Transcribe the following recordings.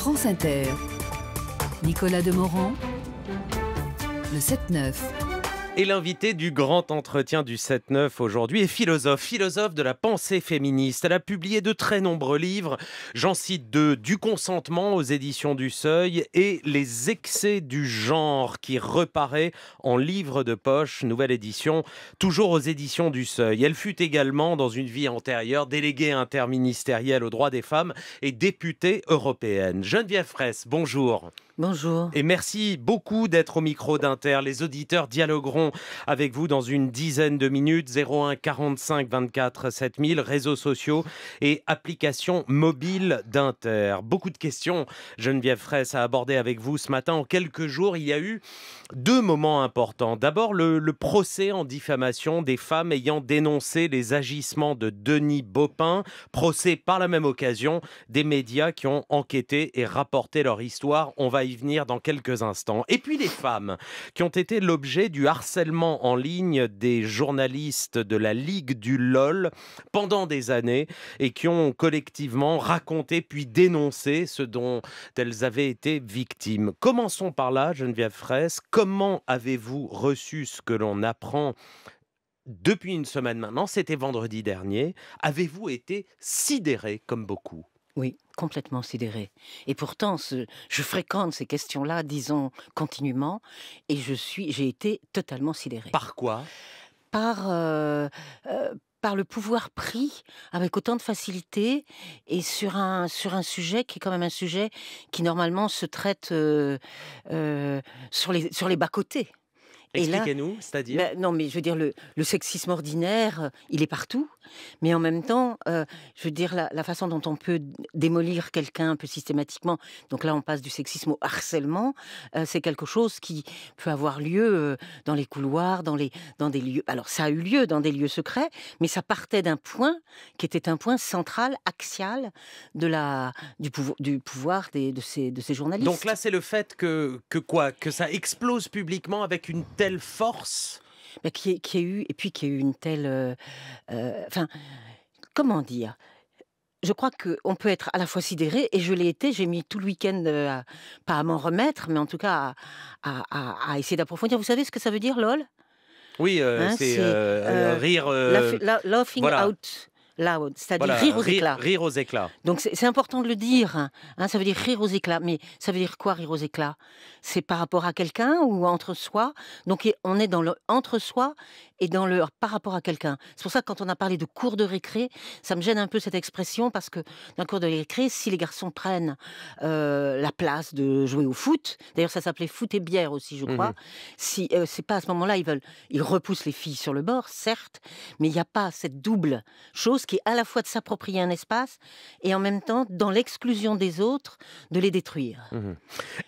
France Inter. Nicolas Demorand, le 7-9. Et l'invitée du grand entretien du 7-9 aujourd'hui est philosophe, philosophe de la pensée féministe. Elle a publié de très nombreux livres, j'en cite deux, Du consentement aux éditions du Seuil et Les excès du genre qui reparaît en livre de poche, nouvelle édition, toujours aux éditions du Seuil. Elle fut également, dans une vie antérieure, déléguée interministérielle aux droits des femmes et députée européenne. Geneviève Fraisse, bonjour. Bonjour. Et merci beaucoup d'être au micro d'Inter. Les auditeurs dialogueront avec vous dans une dizaine de minutes. 01 45 24 7000, réseaux sociaux et applications mobiles d'Inter. Beaucoup de questions, Geneviève Fraisse, a aborder avec vous ce matin. En quelques jours, il y a eu deux moments importants. D'abord, le, procès en diffamation des femmes ayant dénoncé les agissements de Denis Bopin. Procès par la même occasion des médias qui ont enquêté et rapporté leur histoire. On va venir dans quelques instants. Et puis les femmes qui ont été l'objet du harcèlement en ligne des journalistes de la Ligue du LOL pendant des années et qui ont collectivement raconté puis dénoncé ce dont elles avaient été victimes. Commençons par là, Geneviève Fraisse. Comment avez-vous reçu ce que l'on apprend depuis une semaine maintenant, c'était vendredi dernier, avez-vous été sidéré comme beaucoup oui, complètement sidéré. Et pourtant, je fréquente ces questions-là, disons, continuellement, et je suis, j'ai été totalement sidéré. Par quoi Par euh, euh, par le pouvoir pris avec autant de facilité et sur un, sur un sujet qui est quand même un sujet qui normalement se traite euh, sur les, sur les bas-côtés. Expliquez-nous, c'est-à-dire ben, Non, mais je veux dire, le, le sexisme ordinaire, il est partout. Mais en même temps, euh, je veux dire, la, façon dont on peut démolir quelqu'un un peu systématiquement, donc là on passe du sexisme au harcèlement, euh, c'est quelque chose qui peut avoir lieu euh, dans les couloirs, dans, des lieux... Alors ça a eu lieu dans des lieux secrets, mais ça partait d'un point qui était un point central, axial de du, pouvoir de, ces, journalistes. Donc là c'est le fait que, que quoi Que ça explose publiquement avec une telle force qui, qui a eu, et puis qui a eu une telle. Euh, euh, enfin, comment dire je crois qu'on peut être à la fois sidéré, et je l'ai été, j'ai mis tout le week-end, euh, pas à m'en remettre, mais en tout cas à, à, essayer d'approfondir. Vous savez ce que ça veut dire, LOL Oui, c'est rire. laughing out c'est-à-dire rire aux éclats. Donc c'est important de le dire. Hein. ça veut dire rire aux éclats. Mais ça veut dire quoi rire aux éclats C'est par rapport à quelqu'un ou entre soi. Donc on est dans le entre soi et dans le par rapport à quelqu'un. C'est pour ça que quand on a parlé de cours de récré, ça me gêne un peu cette expression parce que dans le cours de récré, si les garçons prennent euh, la place de jouer au foot, d'ailleurs ça s'appelait foot et bière aussi, je crois. Mhm. Si euh, c'est pas à ce moment-là, ils veulent, ils repoussent les filles sur le bord, certes, mais il n'y a pas cette double chose qui est à la fois de s'approprier un espace et en même temps, dans l'exclusion des autres, de les détruire. Mmh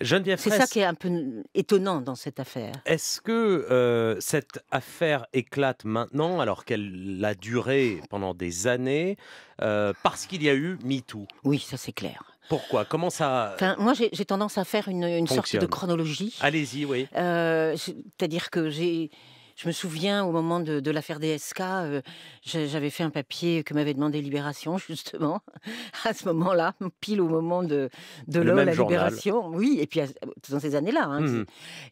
c'est ça qui est un peu étonnant dans cette affaire. Est-ce que euh, cette affaire éclate maintenant, alors qu'elle a duré pendant des années, euh, parce qu'il y a eu MeToo Oui, ça c'est clair. Pourquoi Comment ça enfin, Moi, j'ai tendance à faire une, sorte de chronologie. Allez-y, oui. Euh, c'est-à-dire que j'ai je me souviens au moment de, l'affaire DSK, euh, j'avais fait un papier que m'avait demandé Libération, justement, à ce moment-là, pile au moment de, de la Libération. Oui, et puis dans ces années-là. Hein, mmh.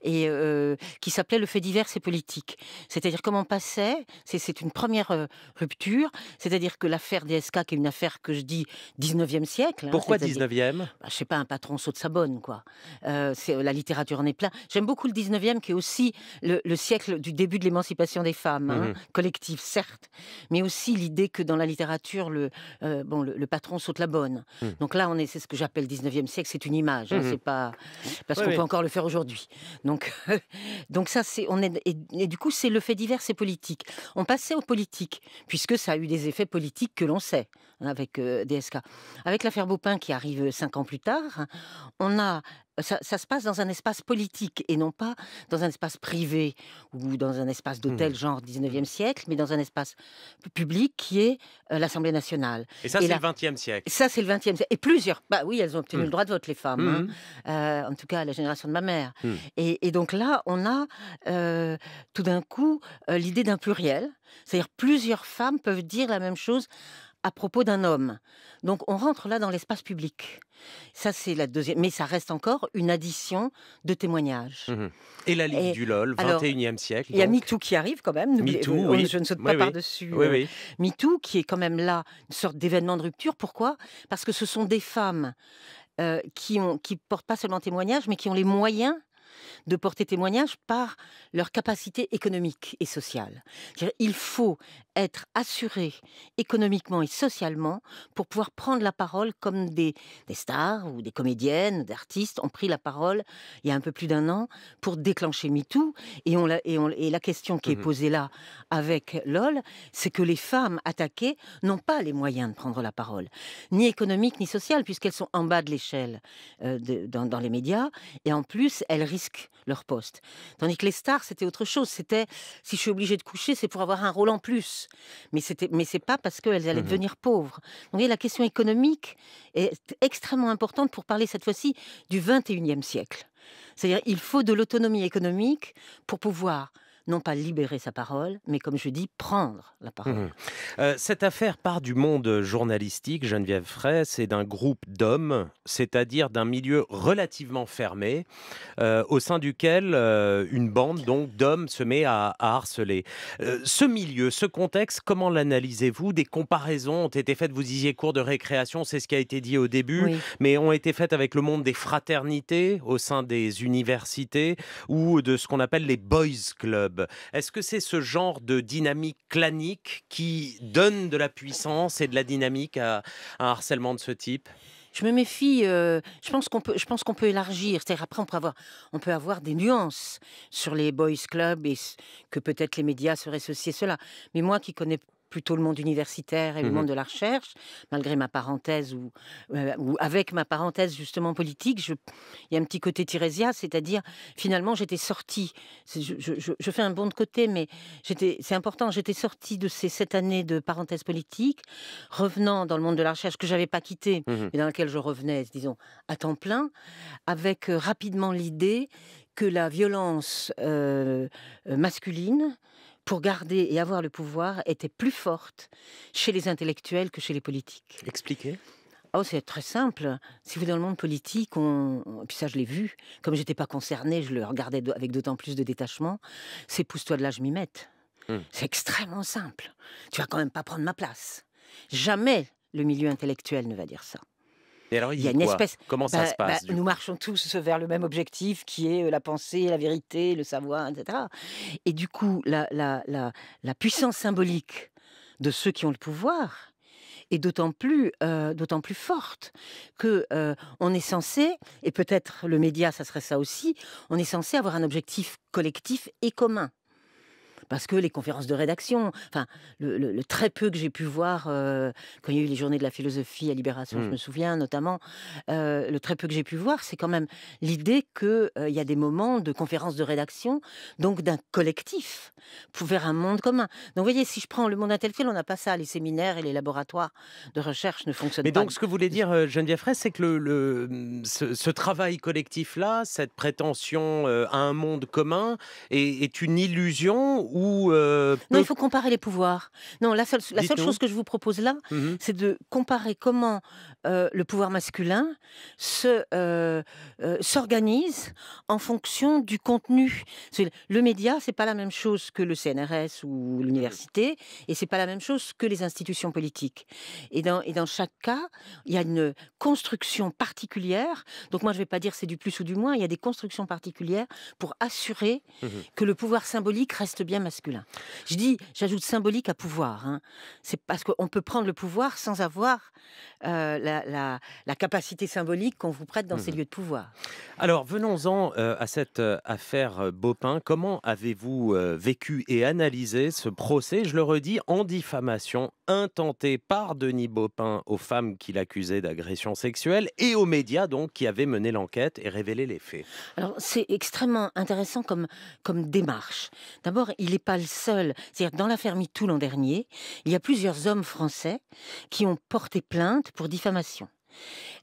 Et euh, qui s'appelait Le fait divers et politique. C'est-à-dire comment passait, c'est une première euh, rupture, c'est-à-dire que l'affaire DSK, qui est une affaire que je dis 19e siècle. Hein, Pourquoi 19e bah, Je sais pas, un patron saute sa bonne, quoi. la littérature en est plein. J'aime beaucoup le 19e qui est aussi le, le siècle du début de l'émancipation des femmes, hein, mmh collective certes, mais aussi l'idée que dans la littérature, le, euh, bon, le, patron saute la bonne. Mmh. Donc là, on est, c'est ce que j'appelle 19e siècle, c'est une image, hein, mmh c'est pas parce qu'on peut encore le faire aujourd'hui. Donc, donc ça, c'est on est et, du coup, c'est le fait divers, c'est politique. On passait aux politiques puisque ça a eu des effets politiques que l'on sait hein, avec euh, DSK. Avec l'affaire Baupin qui arrive cinq ans plus tard, on a ça, se passe dans un espace politique et non pas dans un espace privé ou dans un espace d'hôtel mmh. genre 19e mmh. siècle, mais dans un espace public qui est euh, l'Assemblée nationale. Et ça, c'est le 20e siècle. Ça, c'est le 20e siècle. Et plusieurs. Bah oui, elles ont obtenu mmh. le droit de vote, les femmes. Hein. Euh, en tout cas, la génération de ma mère. Et, donc là, on a euh, tout d'un coup l'idée d'un pluriel. C'est-à-dire plusieurs femmes peuvent dire la même chose à propos d'un homme. Donc on rentre là dans l'espace public. Ça c'est la deuxième, mais ça reste encore une addition de témoignages. Mmh et la ligne du LOL, 21e siècle. Il y a MeToo qui arrive quand même. MeToo, je ne saute pas par-dessus. Mitou euh, MeToo qui est quand même là une sorte d'événement de rupture. Pourquoi Parce que ce sont des femmes euh, qui ont qui portent pas seulement témoignage, mais qui ont les moyens de porter témoignage par leur capacité économique et sociale. Il faut être assurés économiquement et socialement pour pouvoir prendre la parole comme des, des stars ou des comédiennes, d'artistes ont pris la parole il y a un peu plus d'un an pour déclencher MeToo. Et, on la, et, on, la question qui est mmh posée là avec LOL, c'est que les femmes attaquées n'ont pas les moyens de prendre la parole, ni économique ni sociale, puisqu'elles sont en bas de l'échelle euh, dans, dans les médias. Et en plus, elles risquent leur poste. Tandis que les stars, c'était autre chose. C'était si je suis obligée de coucher, c'est pour avoir un rôle en plus. Mais c'était, mais c'est pas parce qu'elles allaient mmh devenir pauvres. Vous voyez, la question économique est extrêmement importante pour parler cette fois-ci du 21e siècle. C'est-à-dire, il faut de l'autonomie économique pour pouvoir non pas libérer sa parole, mais comme je dis, prendre la mmh parole. Euh, cette affaire part du monde journalistique, Geneviève Fray, c'est d'un groupe d'hommes, c'est-à-dire d'un milieu relativement fermé, euh, au sein duquel euh, une bande donc d'hommes se met à, harceler. ce milieu, ce contexte, comment l'analysez-vous Des comparaisons ont été faites, vous disiez cours de récréation, c'est ce qui a été dit au début, mais ont été faites avec le monde des fraternités au sein des universités ou de ce qu'on appelle les boys clubs. Est-ce que c'est ce genre de dynamique clanique qui donne de la puissance et de la dynamique à, un harcèlement de ce type je me méfie. Euh, je pense qu'on peut, je pense qu'on peut élargir. C'est-à-dire après, on peut avoir, on peut avoir des nuances sur les boys clubs et que peut-être les médias seraient ceci et cela. Mais moi, qui connais plutôt le monde universitaire et le mmh monde de la recherche, malgré ma parenthèse ou, euh, avec ma parenthèse justement politique, il y a un petit côté Tirésia, c'est-à-dire finalement j'étais sortie, je, fais un bond de côté, mais c'est important, j'étais sortie de ces sept années de parenthèse politique, revenant dans le monde de la recherche que j'avais pas quitté, mmh mais dans lequel je revenais, disons, à temps plein, avec euh, rapidement l'idée que la violence euh, masculine, pour garder et avoir le pouvoir était plus forte chez les intellectuels que chez les politiques. Expliquez. Oh, c'est très simple. Si vous êtes dans le monde politique, on... puis ça je l'ai vu, comme n'étais pas concernée, je le regardais avec d'autant plus de détachement, c'est pousse-toi de là, je m'y mette. Hum. C'est extrêmement simple. Tu vas quand même pas prendre ma place. Jamais le milieu intellectuel ne va dire ça il y, a une espèce. Comment ça bah, se passe bah, Nous marchons tous vers le même objectif qui est la pensée, la vérité, le savoir, etc. Et du coup, la, puissance symbolique de ceux qui ont le pouvoir est d'autant plus, euh, forte que euh, on est censé, et peut-être le média, ça serait ça aussi, on est censé avoir un objectif collectif et commun parce que les conférences de rédaction, enfin, le, très peu que j'ai pu voir euh, quand il y a eu les journées de la philosophie à Libération, je mmh. me souviens notamment, euh, le très peu que j'ai pu voir, c'est quand même l'idée qu'il euh, il y a des moments de conférences de rédaction, donc d'un collectif, pour vers un monde commun. Donc, vous voyez, si je prends le monde intellectuel, on n'a pas ça. Les séminaires et les laboratoires de recherche ne fonctionnent pas. Mais donc, ce que voulait dire, Geneviève Fraisse, c'est que le, ce, travail collectif-là, cette prétention à un monde commun, est, est une illusion euh, non, il faut comparer les pouvoirs. Non, la seule, la seule chose que je vous propose là, mm-hmm. c'est de comparer comment euh, le pouvoir masculin euh, s'organise en fonction du contenu. Le média, c'est pas la même chose que le CNRS ou l'université, et c'est pas la même chose que les institutions politiques. Et dans, et dans chaque cas, il y a une construction particulière. Donc moi, je vais pas dire c'est du plus ou du moins. Il y a des constructions particulières pour assurer mm-hmm. que le pouvoir symbolique reste bien masculin masculin. Je dis, j'ajoute symbolique à pouvoir. Hein. C'est parce qu'on peut prendre le pouvoir sans avoir euh, la, capacité symbolique qu'on vous prête dans ces mmh lieux de pouvoir. Alors, venons-en euh, à cette euh, affaire Bopin. Comment avez-vous vécu et analysé ce procès, je le redis, en diffamation intentée par Denis Baupin aux femmes qu'il accusait d'agression sexuelle et aux médias donc qui avaient mené l'enquête et révélé les faits. Alors c'est extrêmement intéressant comme, démarche. D'abord, il n'est pas le seul. C'est-à-dire dans l'affaire MeToo l'an dernier, il y a plusieurs hommes français qui ont porté plainte pour diffamation.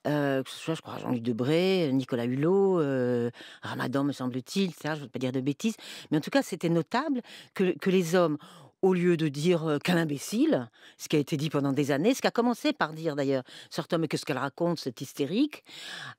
Euh, que ce soit, je crois, Jean-Luc Debré, Nicolas Hulot, euh, Ramadan, me semble-t-il, ça, je ne veux pas dire de bêtises, mais en tout cas, c'était notable que, les hommes au lieu de dire euh, qu'un imbécile, ce qui a été dit pendant des années, ce qui a commencé par dire d'ailleurs certains, mais que ce qu'elle raconte, c'est hystérique,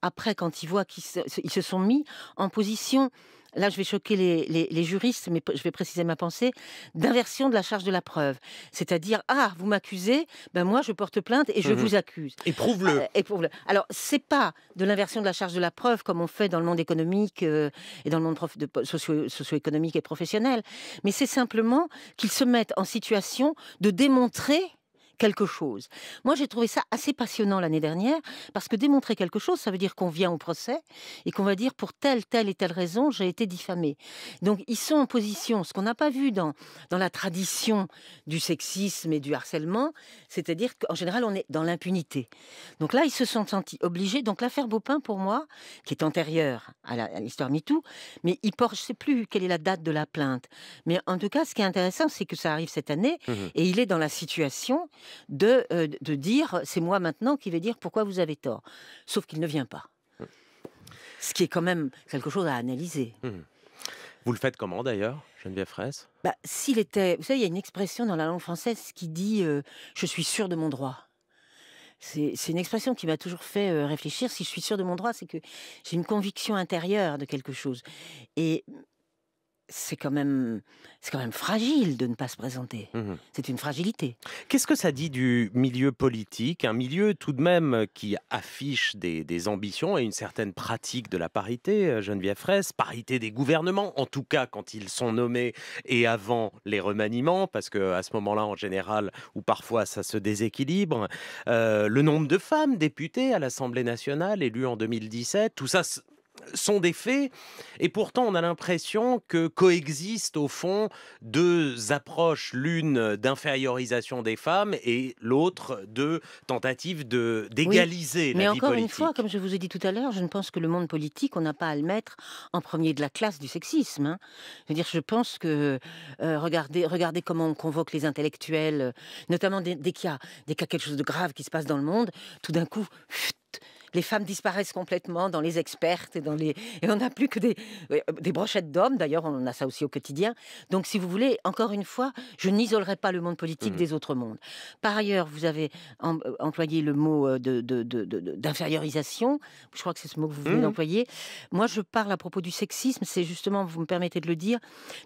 après, quand ils voient qu'ils ils se sont mis en position là je vais choquer les, juristes, mais je vais préciser ma pensée, d'inversion de la charge de la preuve. C'est-à-dire, ah, vous m'accusez, ben moi je porte plainte et je mmh vous accuse. Et prouve-le. et ah, prouve-le. Alors, c'est pas de l'inversion de la charge de la preuve comme on fait dans le monde économique euh, et dans le monde socio, socio-économique et professionnel, mais c'est simplement qu'ils se mettent en situation de démontrer quelque chose. Moi, j'ai trouvé ça assez passionnant l'année dernière, parce que démontrer quelque chose, ça veut dire qu'on vient au procès et qu'on va dire pour telle, telle et telle raison, j'ai été diffamé. Donc, ils sont en position, ce qu'on n'a pas vu dans, dans la tradition du sexisme et du harcèlement, c'est-à-dire qu'en général, on est dans l'impunité. Donc là, ils se sont sentis obligés. Donc, l'affaire Baupin, pour moi, qui est antérieure à l'histoire MeToo, mais il porte, je ne sais plus quelle est la date de la plainte. Mais en tout cas, ce qui est intéressant, c'est que ça arrive cette année mmh et il est dans la situation euh, de, dire c'est moi maintenant qui vais dire pourquoi vous avez tort. Sauf qu'il ne vient pas. Mmh. Ce qui est quand même quelque chose à analyser. Mmh. Vous le faites comment d'ailleurs, Geneviève Fraisse bah, S'il était. Vous savez, il y a une expression dans la langue française qui dit euh, je suis sûr de mon droit. C'est une expression qui m'a toujours fait euh, réfléchir. Si je suis sûr de mon droit, c'est que j'ai une conviction intérieure de quelque chose. Et c'est quand même c'est quand même fragile de ne pas se présenter. Mmh c'est une fragilité. Qu'est-ce que ça dit du milieu politique, un milieu tout de même qui affiche des, ambitions et une certaine pratique de la parité, euh, Geneviève Fraisse, parité des gouvernements, en tout cas quand ils sont nommés et avant les remaniements, parce que à ce moment-là, en général, ou parfois ça se déséquilibre. Euh, le nombre de femmes députées à l'Assemblée nationale élues en 2017, tout ça sont des faits. Et pourtant, on a l'impression que coexistent au fond deux approches, l'une d'infériorisation des femmes et l'autre de tentative de d'égaliser Mais encore une fois, comme je vous ai dit tout à l'heure, je ne pense que le monde politique, on n'a pas à le mettre en premier de la classe du sexisme. Hein. Je veux dire, je pense que euh, regardez, comment on convoque les intellectuels, euh, notamment dès, qu'il y quelque chose de grave qui se passe dans le monde, tout d'un coup les femmes disparaissent complètement dans les expertes et dans les et on n'a plus que des des brochettes d'hommes. D'ailleurs, on a ça aussi au quotidien. Donc, si vous voulez, encore une fois, je n'isolerai pas le monde politique mmh des autres mondes. Par ailleurs, vous avez euh, employé le mot d'infériorisation. Euh, de, de, je crois que c'est ce mot que vous venez mmh. d'employer. Moi, je parle à propos du sexisme. C'est justement, vous me permettez de le dire,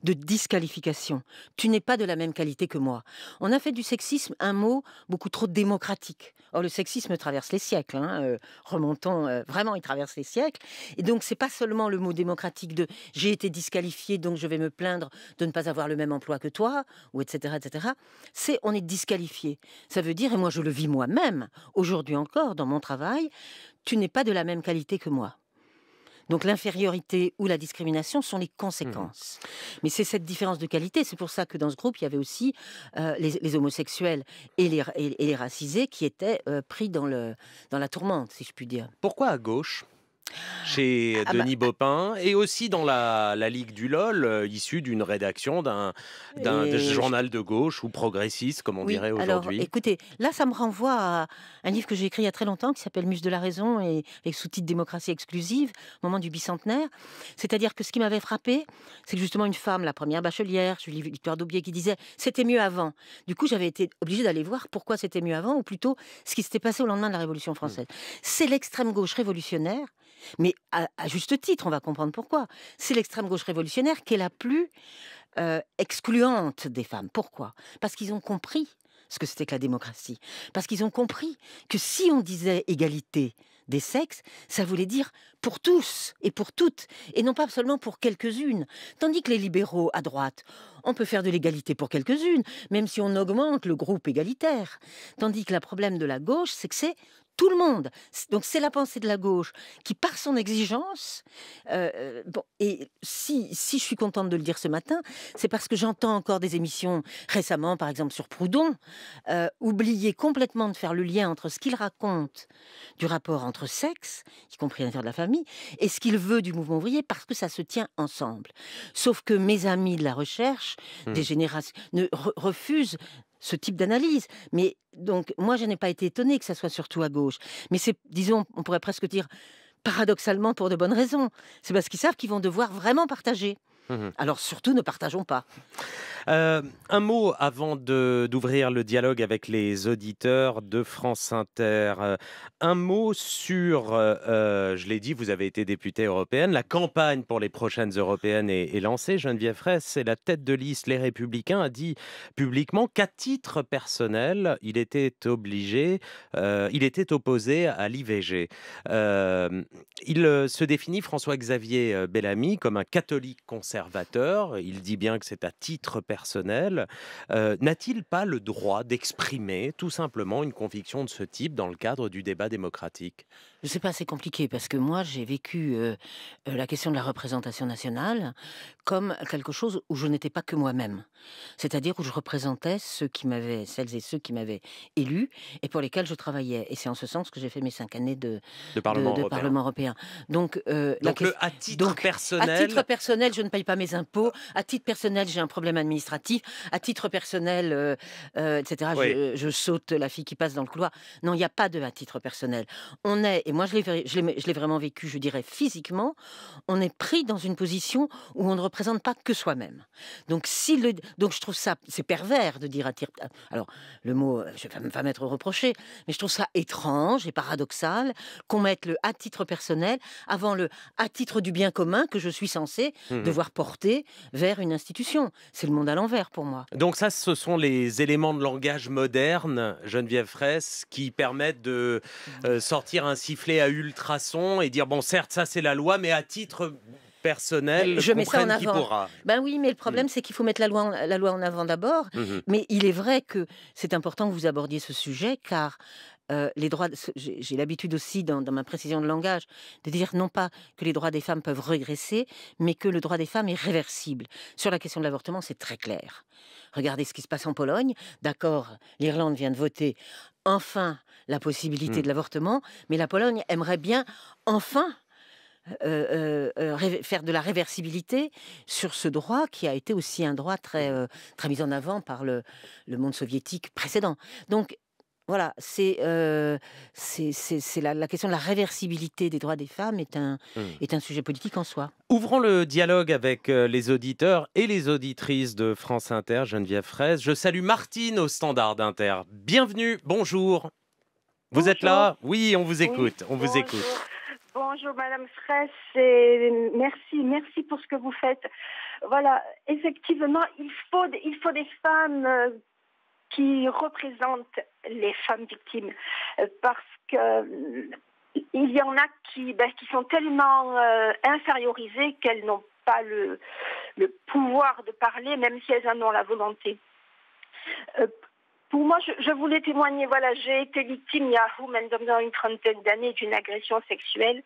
de disqualification. Tu n'es pas de la même qualité que moi. On a fait du sexisme un mot beaucoup trop démocratique. Or, le sexisme traverse les siècles. Hein, euh, remontons euh, vraiment, il traverse les siècles. Et donc, c'est pas seulement le mot démocratique de j'ai été disqualifié, donc je vais me plaindre de ne pas avoir le même emploi que toi, ou etc., etc. C'est on est disqualifié. Ça veut dire, et moi je le vis moi-même, aujourd'hui encore dans mon travail, tu n'es pas de la même qualité que moi. Donc l'infériorité ou la discrimination sont les mmh conséquences. Mais c'est cette différence de qualité, c'est pour ça que dans ce groupe, il y avait aussi euh, les, homosexuels et les, et racisés qui étaient euh, pris dans, le, dans la tourmente, si je puis dire. Pourquoi à gauche chez ah, ah, Denis Baupin et aussi dans la, la Ligue du LOL, issu euh, issue d'une rédaction d'un journal de gauche ou progressiste, comme on dirait aujourd'hui. Écoutez, là, ça me renvoie à un livre que j'ai écrit il y a très longtemps qui s'appelle Muse de la raison et sous-titre Démocratie exclusive, moment du bicentenaire. C'est-à-dire que ce qui m'avait frappé, c'est que justement une femme, la première bachelière, Julie Victoire Daubier, qui disait c'était mieux avant. Du coup, j'avais été obligée d'aller voir pourquoi c'était mieux avant, ou plutôt ce qui s'était passé au lendemain de la Révolution française. Mmh. C'est l'extrême gauche révolutionnaire mais à, juste titre, on va comprendre pourquoi. C'est l'extrême gauche révolutionnaire qui est la plus euh, excluante des femmes. Pourquoi Parce qu'ils ont compris ce que c'était que la démocratie. Parce qu'ils ont compris que si on disait égalité des sexes, ça voulait dire pour tous et pour toutes, et non pas seulement pour quelques-unes. Tandis que les libéraux à droite, on peut faire de l'égalité pour quelques-unes, même si on augmente le groupe égalitaire. Tandis que le problème de la gauche, c'est que c'est tout le monde. Donc c'est la pensée de la gauche qui, par son exigence, euh, euh, bon, et si, je suis contente de le dire ce matin, c'est parce que j'entends encore des émissions récemment, par exemple sur Proudhon, euh, oublier complètement de faire le lien entre ce qu'il raconte du rapport entre sexe, y compris l'intérieur de la famille, et ce qu'il veut du mouvement ouvrier, parce que ça se tient ensemble. Sauf que mes amis de la recherche, des mmh. générations, refusent ce type d'analyse. Mais donc, moi, je n'ai pas été étonnée que ça soit surtout à gauche. Mais c'est, disons, on pourrait presque dire paradoxalement pour de bonnes raisons. C'est parce qu'ils savent qu'ils vont devoir vraiment partager. Mmh. Alors surtout, ne partageons pas. Euh, un mot avant d'ouvrir le dialogue avec les auditeurs de France Inter. Euh, un mot sur, euh, je l'ai dit, vous avez été député européenne. La campagne pour les prochaines européennes est, lancée. Geneviève Fraisse, c'est la tête de liste Les Républicains, a dit publiquement qu'à titre personnel, il était obligé, il était opposé à l'IVG. il se définit, François-Xavier Bellamy, comme un catholique conservateur il dit bien que c'est à titre personnel, euh, n'a-t-il pas le droit d'exprimer tout simplement une conviction de ce type dans le cadre du débat démocratique je sais pas, c'est compliqué parce que moi j'ai vécu la question de la représentation nationale comme quelque chose où je n'étais pas que moi-même, c'est-à-dire où je représentais ceux qui m'avaient, celles et ceux qui m'avaient élu et pour lesquels je travaillais. Et c'est en ce sens que j'ai fait mes cinq années de, de, parlement, européen. Donc, euh, à titre personnel, à titre personnel, je ne paye pas mes impôts. À titre personnel, j'ai un problème administratif. À titre personnel, euh, euh, etc. Je, je, saute la fille qui passe dans le couloir. Non, il n'y a pas de à titre personnel. On est moi je l'ai, vraiment vécu, je dirais physiquement, on est pris dans une position où on ne représente pas que soi-même. Donc, si le, donc je trouve ça, c'est pervers de dire à titre Alors, le mot euh, je vais pas m'être reproché, mais je trouve ça étrange et paradoxal qu'on mette le à titre personnel avant le à titre du bien commun que je suis censé mmh. devoir porter vers une institution. C'est le monde à l'envers pour moi. Donc, ça, ce sont les éléments de langage moderne, Geneviève Fraisse, qui permettent de mmh. euh, sortir ainsi à ultrasons et dire bon, certes, ça c'est la loi, mais à titre personnel je mets ça en avant. Pourra. Ben oui, mais le problème, mm. c'est qu'il faut mettre la loi en, la loi en avant d'abord. Mhm. Mais il est vrai que c'est important que vous abordiez ce sujet, car euh, les droits. J'ai l'habitude aussi, dans, ma précision de langage, de dire non pas que les droits des femmes peuvent régresser, mais que le droit des femmes est réversible. Sur la question de l'avortement, c'est très clair. Regardez ce qui se passe en Pologne. D'accord, l'Irlande vient de voter enfin la possibilité mmh. de l'avortement, mais la Pologne aimerait bien enfin euh, euh, faire de la réversibilité sur ce droit qui a été aussi un droit très, très mis en avant par le, le monde soviétique précédent. Donc voilà, c'est la, question de la réversibilité des droits des femmes est un, mmh. est un sujet politique en soi. Ouvrons le dialogue avec les auditeurs et les auditrices de France Inter, Geneviève Fraisse. Je salue Martine au Standard Inter. Bienvenue, bonjour. Vous êtes là Oui, on vous écoute, on bonjour. vous écoute. Bonjour Madame Fraisse et merci, merci pour ce que vous faites. Voilà, effectivement, il faut, il faut des femmes qui représentent les femmes victimes. Euh, parce que euh, il y en a qui, ben, qui sont tellement euh, infériorisées qu'elles n'ont pas le, pouvoir de parler, même si elles en ont la volonté. pour moi, je, voulais témoigner, voilà, j'ai été victime il y a dans une trentaine d'années d'une agression sexuelle.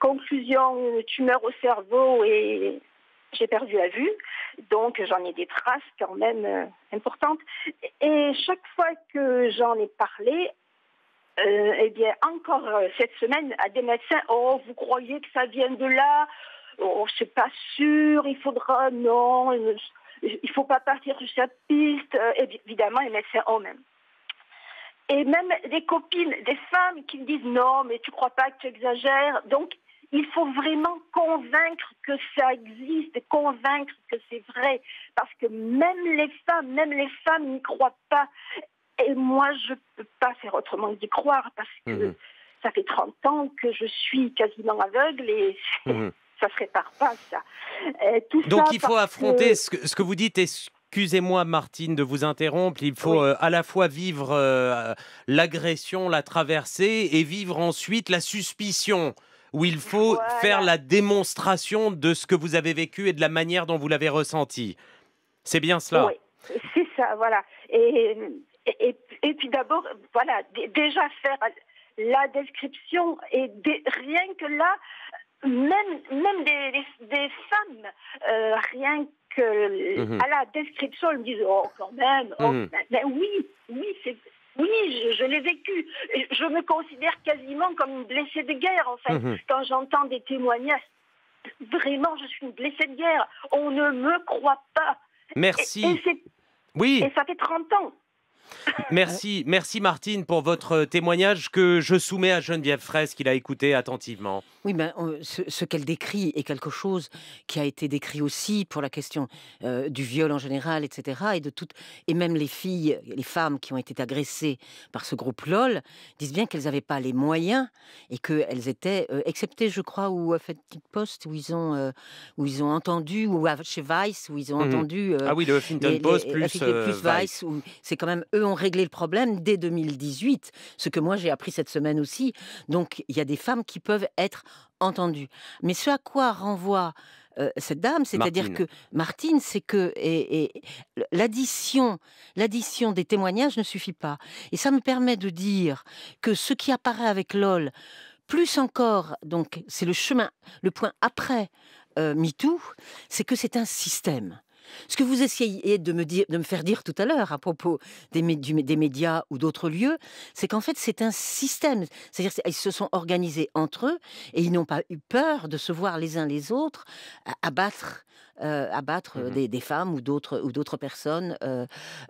conclusion, tumeur au cerveau et j'ai perdu la vue, donc j'en ai des traces quand même euh, importantes. Et chaque fois que j'en ai parlé, euh, eh bien, encore euh, cette semaine, à des médecins, oh, vous croyez que ça vient de là Oh, suis pas sûr, il faudra, non, euh, il faut pas partir sur cette piste. évidemment, les médecins oh même. Et même des copines, des femmes qui me disent non, mais tu crois pas que tu exagères. Donc, il faut vraiment convaincre que ça existe, convaincre que c'est vrai, parce que même les femmes, même les femmes n'y croient pas. Et moi, je ne peux pas faire autrement que d'y croire, parce que mhm. ça fait 30 ans que je suis quasiment aveugle et mhm. ça ne se répare pas, ça. Euh, Donc il faut affronter Ce, que, vous dites Excusez-moi, Martine, de vous interrompre. Il faut euh, à la fois vivre euh, l'agression, la traversée, et vivre ensuite la suspicion où il faut faire la démonstration de ce que vous avez vécu et de la manière dont vous l'avez ressenti. C'est bien cela. Oui, c'est ça, voilà. Et, et, et puis d'abord, voilà, déjà faire la description et rien que là, même, même des, des, femmes, euh, rien que mhm. à la description, elles me disent Oh, quand même, oh, mhm. oui oui, c'est oui, je, l'ai vécu. Je me considère quasiment comme une blessée de guerre, en fait, mhm. quand j'entends des témoignages. Vraiment, je suis une blessée de guerre. On ne me croit pas. Merci. oui. Et ça fait 30 ans. Merci, merci Martine pour votre euh, témoignage que je soumets à Geneviève Fraisse qui l'a écouté attentivement. Oui, ben, euh, ce, qu'elle décrit est quelque chose qui a été décrit aussi pour la question euh, du viol en général, etc. Et, de toutes, et même les filles, les femmes qui ont été agressées par ce groupe LOL disent bien qu'elles n'avaient pas les moyens et qu'elles étaient, exceptées, excepté je crois, ou à fait poste où ils ont, où ils ont entendu, ou chez Vice, où ils ont mhm. entendu. ah oui, le Huffington Post plus, Vice, c'est quand même eux ont réglé le problème dès 2018, ce que moi j'ai appris cette semaine aussi. Donc il y a des femmes qui peuvent être entendues. Mais ce à quoi renvoie euh, cette dame, c'est-à-dire que Martine, c'est que et, l'addition, l'addition des témoignages ne suffit pas. Et ça me permet de dire que ce qui apparaît avec LOL, plus encore, donc c'est le chemin, le point après euh, MeToo, c'est que c'est un système. Ce que vous essayez de me, dire, de me faire dire tout à l'heure à propos des, des médias ou d'autres lieux, c'est qu'en fait, c'est un système. C'est-à-dire qu'ils se sont organisés entre eux et ils n'ont pas eu peur de se voir les uns les autres euh, abattre. Euh, abattre euh, mmh des, femmes ou d'autres ou d'autres personnes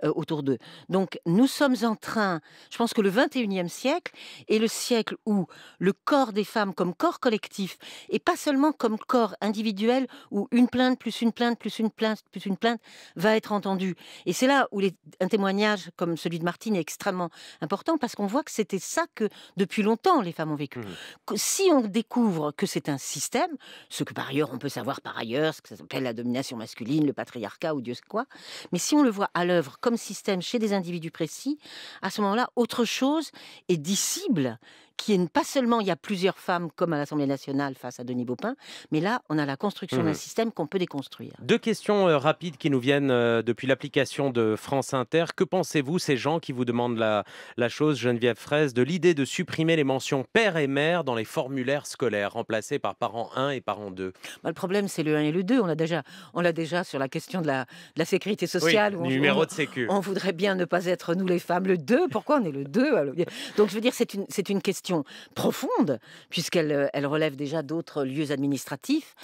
autour d'eux. Donc nous sommes en train, je pense que le 21e siècle est le siècle où le corps des femmes comme corps collectif et pas seulement comme corps individuel où une plainte plus une plainte plus une plainte plus une plainte va être entendue. Et c'est là où les, un témoignage comme celui de Martine est extrêmement important parce qu'on voit que c'était ça que depuis longtemps les femmes ont vécu. Mmh. Si on découvre que c'est un système, ce que par ailleurs on peut savoir par ailleurs, ce que ça s'appelle la domination masculine, le patriarcat ou Dieu sait quoi, mais si on le voit à l'œuvre comme système chez des individus précis, à ce moment-là, autre chose est dissible qui est pas seulement il y a plusieurs femmes comme à l'Assemblée nationale face à Denis Baupin, mais là on a la construction d'un mmh. système qu'on peut déconstruire. Deux questions euh, rapides qui nous viennent euh, depuis l'application de France Inter. Que pensez-vous ces gens qui vous demandent la, chose, Geneviève Fraise de l'idée de supprimer les mentions père et mère dans les formulaires scolaires, remplacés par parents 1 et parents 2 bah, Le problème c'est le 1 et le 2. On l'a déjà, on l'a déjà sur la question de la, sécurité sociale. numéro on, de sécu. On voudrait bien ne pas être nous les femmes le 2. Pourquoi on est le 2 Donc je veux dire c'est une, c'est une question profonde, puisqu'elle euh, elle relève déjà d'autres lieux administratifs.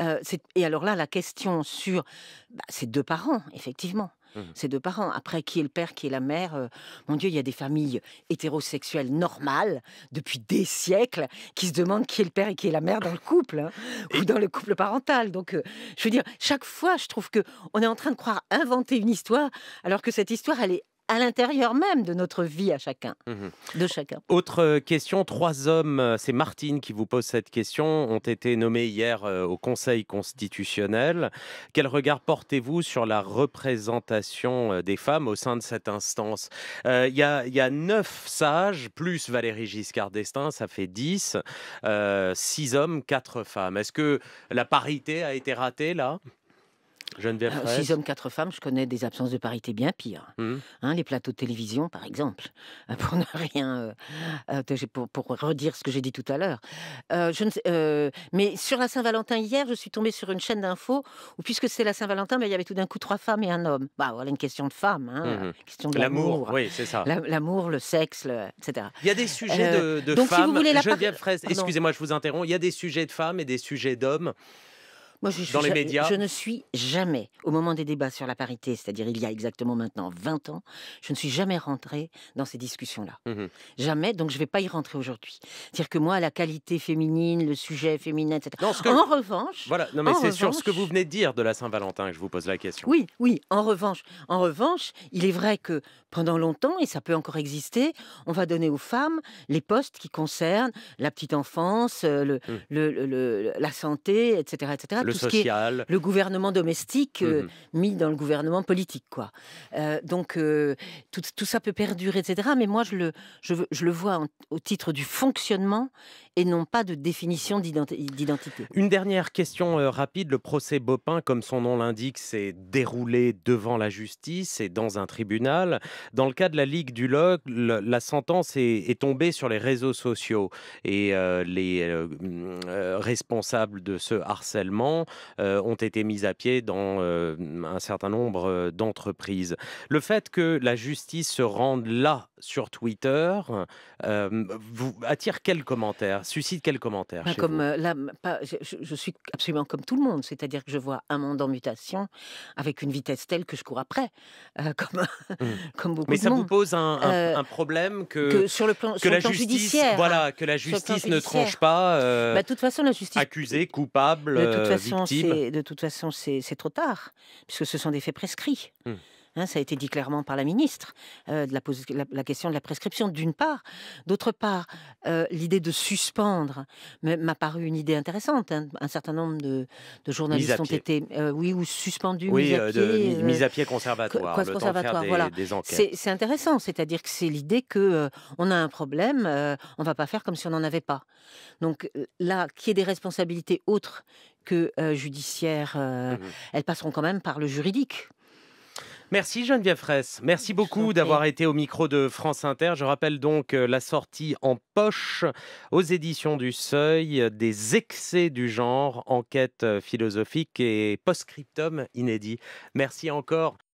Euh, et alors là, la question sur bah, ces deux parents, effectivement. Ces mmh deux parents. Après, qui est le père, qui est la mère euh, Mon Dieu, il y a des familles hétérosexuelles normales depuis des siècles qui se demandent qui est le père et qui est la mère dans le couple hein, ou dans le couple parental. Donc, euh, je veux dire, chaque fois, je trouve que on est en train de croire inventer une histoire, alors que cette histoire, elle est à l'intérieur même de notre vie à chacun, mmh de chacun. Autre euh, question, trois hommes, euh, c'est Martine qui vous pose cette question, ont été nommés hier euh, au Conseil constitutionnel. Quel regard portez-vous sur la représentation des femmes au sein de cette instance Il y, a neuf sages, plus Valérie Giscard d'Estaing, ça fait dix, six hommes, quatre femmes. Est-ce que la parité a été ratée là euh, six hommes, quatre femmes, je connais des absences de parité bien pires. Mmh. Hein, les plateaux de télévision, par exemple, euh, pour ne rien. Euh, pour, redire ce que j'ai dit tout à l'heure. mais sur la Saint-Valentin, hier, je suis tombée sur une chaîne d'infos où, puisque c'est la Saint-Valentin, mais il y avait tout d'un coup trois femmes et un homme. Bah, voilà une question de femmes. Hein, mmh, mmh. question de l'amour. Oui, c'est ça. L'amour, le sexe, etc. Il y a des sujets de, femmes. excusez-moi, je vous interromps. Il y a des sujets de femmes et des sujets d'hommes. Moi, je, dans les médias Je ne suis jamais, au moment des débats sur la parité, c'est-à-dire il y a exactement maintenant 20 ans, je ne suis jamais rentrée dans ces discussions-là. Mmh jamais, donc je ne vais pas y rentrer aujourd'hui. C'est-à-dire que moi, la qualité féminine, le sujet féminin, etc. En revanche... Voilà, non mais c'est sur ce que vous venez de dire de la Saint-Valentin que je vous pose la question. Oui, oui, en revanche. En revanche, il est vrai que pendant longtemps, et ça peut encore exister, on va donner aux femmes les postes qui concernent la petite enfance, euh, mmh. la santé, etc. etc le le gouvernement domestique euh, mhm. mis dans le gouvernement politique, quoi. Euh, donc euh, tout, ça peut perdurer, etc. Mais moi, je le, je, le vois au titre du fonctionnement et non pas de définition d'identité. Une dernière question rapide. Le procès Bopin, comme son nom l'indique, s'est déroulé devant la justice et dans un tribunal. Dans le cas de la Ligue du Log, la sentence est, tombée sur les réseaux sociaux et les hum, responsables de ce harcèlement euh, ont été mises à pied dans euh, un certain nombre euh, d'entreprises. Le fait que la justice se rende là sur Twitter vous attire quel commentaire Suscite quel commentaire ben, Comme là, je, suis absolument comme tout le monde, c'est-à-dire que je vois un monde en mutation avec une vitesse telle que je cours après, comme, beaucoup mmh. comme beaucoup Mais ça vous pose un, problème que, sur le plan, que la justice, hein, voilà, que la justice ne tranche pas. Bah, toute façon, la justice accusé, coupable, de toute façon, c'est trop tard, puisque ce sont des faits prescrits. Mmh. Hein, ça a été dit clairement par la ministre, euh, de la, la, question de la prescription, d'une part. D'autre part, euh, l'idée de suspendre m'a paru une idée intéressante. Hein. Un certain nombre de, journalistes ont été, euh, oui, ou suspendus, oui, mis, à pied, de, à pied conservatoire. conservatoire, C'est intéressant, c'est-à-dire que c'est l'idée qu'on a un problème, on ne va pas faire comme si on n'en avait pas. Donc là, qui est des responsabilités autres que judiciaires, mmh elles passeront quand même par le juridique. Merci Geneviève Fraisse. Merci beaucoup d'avoir été au micro de France Inter. Je rappelle donc euh, la sortie en poche aux éditions du Seuil euh, des excès du genre, enquête euh, philosophique et post-scriptum inédit. Merci encore.